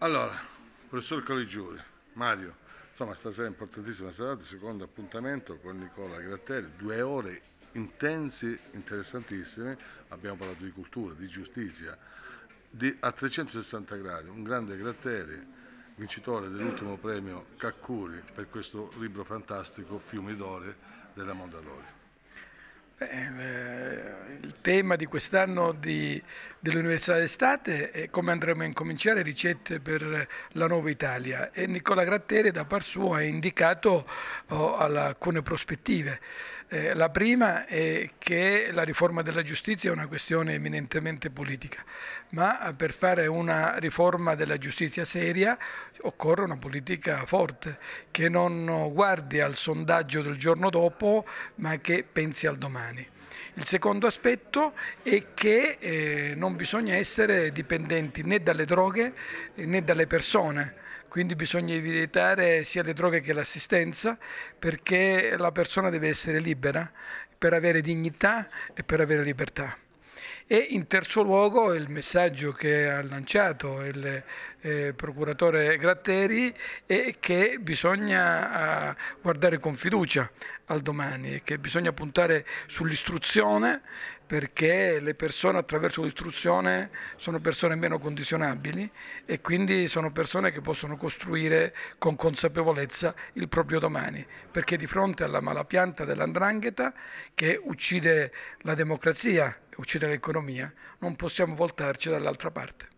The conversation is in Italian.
Allora, professor Caligiuri, Mario, insomma stasera è importantissima serata, secondo appuntamento con Nicola Gratteri, due ore intense, interessantissime, abbiamo parlato di cultura, di giustizia, di, a 360 gradi, un grande Gratteri, vincitore dell'ultimo premio Caccuri per questo libro fantastico Fiumi d'Ore della Mondadori. Beh, eh, tema di quest'anno dell'Università d'estate è come andremo a incominciare ricette per la nuova Italia e Nicola Gratteri da par suo ha indicato oh, alcune prospettive. Eh, la prima è che la riforma della giustizia è una questione eminentemente politica, ma eh, per fare una riforma della giustizia seria occorre una politica forte che non guardi al sondaggio del giorno dopo ma che pensi al domani. Il secondo aspetto è che eh, non bisogna essere dipendenti né dalle droghe eh, né dalle persone quindi bisogna evitare sia le droghe che l'assistenza perché la persona deve essere libera per avere dignità e per avere libertà. E in terzo luogo il messaggio che ha lanciato il eh, procuratore Gratteri è che bisogna ah, guardare con fiducia al domani e che bisogna puntare sull'istruzione perché le persone attraverso l'istruzione sono persone meno condizionabili e quindi sono persone che possono costruire con consapevolezza il proprio domani, perché di fronte alla malapianta dell'andrangheta che uccide la democrazia uccidere l'economia, non possiamo voltarci dall'altra parte.